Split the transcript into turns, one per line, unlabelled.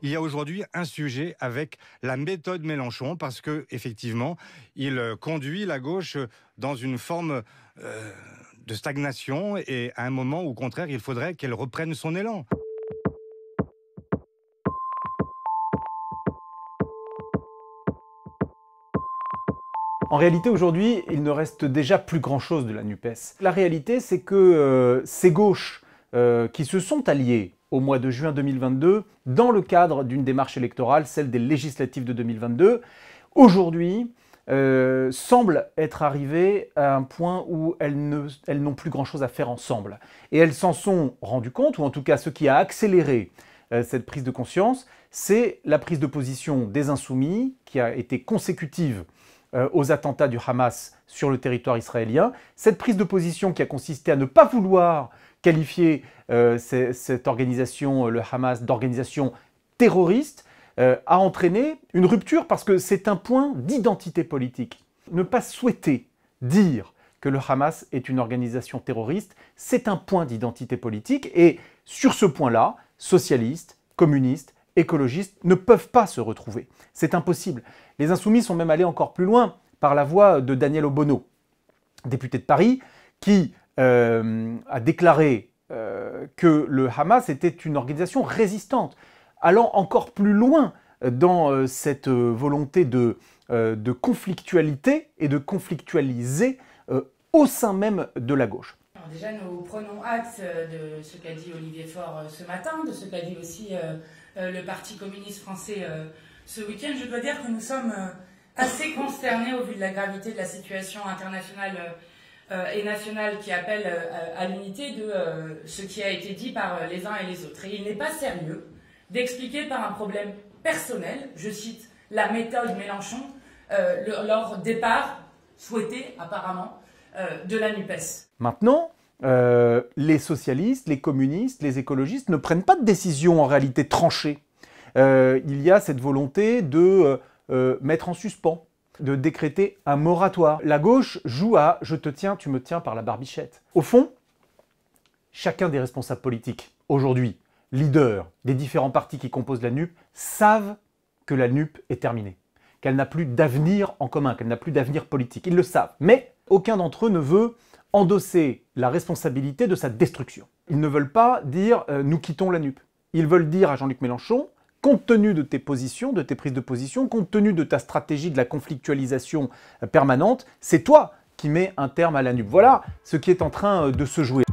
il y a aujourd'hui un sujet avec la méthode Mélenchon parce que effectivement, il euh, conduit la gauche dans une forme euh, de stagnation et à un moment où, au contraire, il faudrait qu'elle reprenne son élan. En réalité, aujourd'hui, il ne reste déjà plus grand-chose de la NUPES. La réalité, c'est que euh, ces gauches qui se sont alliées au mois de juin 2022 dans le cadre d'une démarche électorale, celle des législatives de 2022. Aujourd'hui, euh, semble être arrivée à un point où elles, n'ont plus grand-chose à faire ensemble. Et elles s'en sont rendues compte, ou en tout cas ce qui a accéléré euh, cette prise de conscience, c'est la prise de position des insoumis, qui a été consécutive euh, aux attentats du Hamas sur le territoire israélien. Cette prise de position qui a consisté à ne pas vouloir qualifier euh, cette organisation, euh, le Hamas, d'organisation terroriste, a entraîné une rupture parce que c'est un point d'identité politique. Ne pas souhaiter dire que le Hamas est une organisation terroriste, c'est un point d'identité politique et sur ce point-là, socialiste, communiste, écologistes ne peuvent pas se retrouver. C'est impossible. Les insoumis sont même allés encore plus loin par la voix de Daniel Obono, député de Paris, qui euh, a déclaré euh, que le Hamas était une organisation résistante, allant encore plus loin dans euh, cette volonté de, de conflictualité et de conflictualiser au sein même de la gauche
déjà, nous prenons acte euh, de ce qu'a dit Olivier Faure euh, ce matin, de ce qu'a dit aussi euh, le Parti communiste français ce week-end. Je dois dire que nous sommes assez consternés au vu de la gravité de la situation internationale et nationale qui appelle à l'unité de ce qui a été dit par les uns et les autres. Et il n'est pas sérieux d'expliquer par un problème personnel, je cite la méthode Mélenchon, leur départ souhaité apparemment euh, de la NUPES.
Maintenant, euh, les socialistes, les communistes, les écologistes ne prennent pas de décision en réalité tranchée. Euh, il y a cette volonté de mettre en suspens, de décréter un moratoire. La gauche joue à je te tiens, tu me tiens par la barbichette. Au fond, chacun des responsables politiques, aujourd'hui, leaders des différents partis qui composent la NUP, savent que la NUP est terminée, qu'elle n'a plus d'avenir en commun, qu'elle n'a plus d'avenir politique. Ils le savent. Mais aucun d'entre eux ne veut endosser la responsabilité de sa destruction. Ils ne veulent pas dire euh, nous quittons la nupe Ils veulent dire à Jean-Luc Mélenchon, compte tenu de tes positions, de tes prises de position, compte tenu de ta stratégie de la conflictualisation euh, permanente, c'est toi qui mets un terme à la NUP. Voilà ce qui est en train euh, de se jouer.